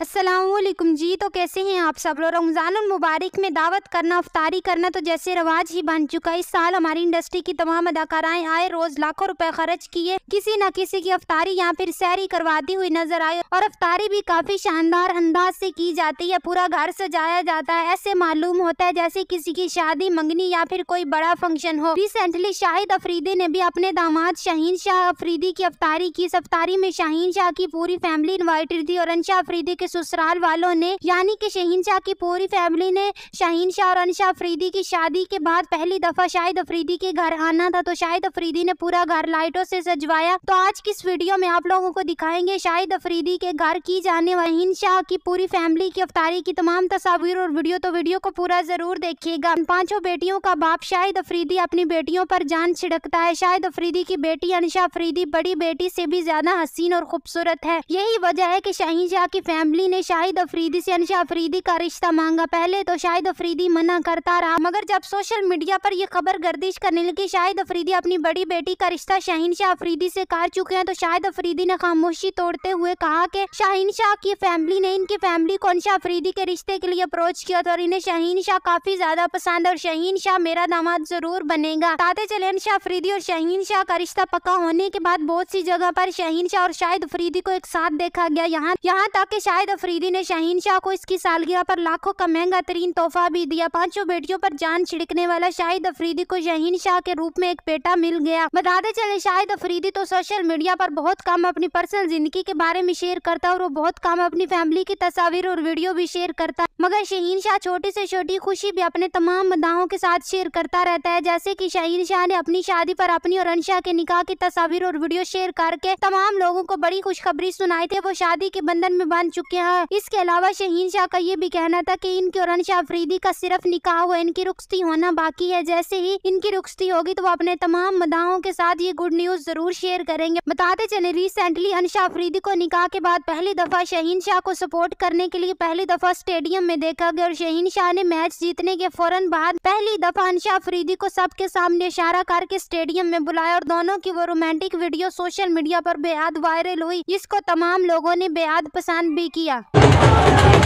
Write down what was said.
असलम जी तो कैसे हैं आप सब लोग रमज़ान मुबारक में दावत करना अफ्तारी करना तो जैसे रवाज ही बन चुका है इस साल हमारी इंडस्ट्री की तमाम अदाकाराएं आए रोज़ लाखों रुपए खर्च किए किसी न किसी की अफ्तारी या फिर सैरी करवाती हुई नजर आए और अफ्तारी भी काफ़ी शानदार अंदाज से की जाती है पूरा घर सजाया जाता है ऐसे मालूम होता है जैसे किसी की शादी मंगनी या फिर कोई बड़ा फंक्शन हो रिसेंटली शाहिद अफरीदी ने भी अपने दामाद शाहीन शाह अफरीदी की अफ्तारी की इस अफ्तारी में शाहीन शाह की पूरी फैमिली इन्वाइटेड थी और अनशा अफरीदी के ससुराल वालों ने यानी कि शहीन शाह की पूरी फैमिली ने शहीन शाह और अनशा अफरीदी की शादी के बाद पहली दफा शाहिद अफरीदी के घर आना था तो शाहिद अफरीदी ने पूरा घर लाइटों से सजवाया तो आज की इस वीडियो में आप लोगों को दिखाएंगे शाहिद अफरीदी के घर की जाने वाली शाह की पूरी फैमिली की अफ्तारी की तमाम तस्वीर और वीडियो तो वीडियो को पूरा जरूर देखिएगा पांचों बेटियों का बाप शाहिद अफरीदी अपनी बेटियों पर जान छिड़कता है शाहिद अफरीदी की बेटी अनशा अफरीदी बड़ी बेटी से भी ज्यादा हसीन और खूबसूरत है यही वजह है की शाहिन शाह की फैमिली शिबली ने शाहिद अफरीदी से अनशा अफरीदी का रिश्ता मांगा पहले तो शाहिद अफरीदी मना करता रहा मगर जब सोशल मीडिया पर यह खबर गर्दिश करने लगी शाहिद अफरीदी अपनी बड़ी बेटी का रिश्ता शाहीन शाह अफरीदी से कर चुके हैं तो शाहिद अफरीदी ने खामोशी तोड़ते हुए कहा कि शाहीन शाह की फैमिली ने इनकी फैमिली को अनशा अफरीदी के रिश्ते के लिए अप्रोच किया था और इन्हें शाहीन शाह काफी ज्यादा पसंद और शाहीन शाह मेरा दामाद जरूर बनेगा ताते चले अनशा अफरीदी और शाहीन शाह का रिश्ता पक्का होने के बाद बहुत सी जगह पर शाहीन शाह और शाहिद अफरीदी को एक साथ देखा गया यहाँ यहाँ तक कि शाहिद जावेद अफरीदी ने शाहीन शाह को इसकी सालगिरह पर लाखों का महंगा तरीन तोहफा भी दिया पांचों बेटियों पर जान छिड़कने वाला शाहिद अफरीदी को शाहीन शाह के रूप में एक बेटा मिल गया बताते चले शाहिद अफरीदी तो सोशल मीडिया पर बहुत कम अपनी पर्सनल जिंदगी के बारे में शेयर करता और वो बहुत कम अपनी फैमिली की तस्वीर और वीडियो भी शेयर करता मगर शहीन शाह छोटी से छोटी खुशी भी अपने तमाम मदाओं के साथ शेयर करता रहता है जैसे कि शहीन शाह ने अपनी शादी पर अपनी और अनशाह के निकाह की तस्वीर और वीडियो शेयर करके तमाम लोगों को बड़ी खुशखबरी सुनाई थी वो शादी के बंधन में बन चुके गया है इसके अलावा शहीन शाह का ये भी कहना था कि इनके और शाह अफरीदी का सिर्फ निकाह हुआ इनकी रुख्सती होना बाकी है जैसे ही इनकी रुख्सती होगी तो वो अपने तमाम मदाओं के साथ ये गुड न्यूज जरूर शेयर करेंगे बताते चले रिसेंटली अनशा अफरीदी को निकाह के बाद पहली दफा शहीन शाह को सपोर्ट करने के लिए पहली दफा स्टेडियम में देखा गया और शहीन शाह ने मैच जीतने के फौरन बाद पहली दफा अनशा अफरीदी को सबके सामने इशारा करके स्टेडियम में बुलाया और दोनों की वो रोमांटिक वीडियो सोशल मीडिया पर बेहद वायरल हुई जिसको तमाम लोगों ने बेहद पसंद भी किया やん。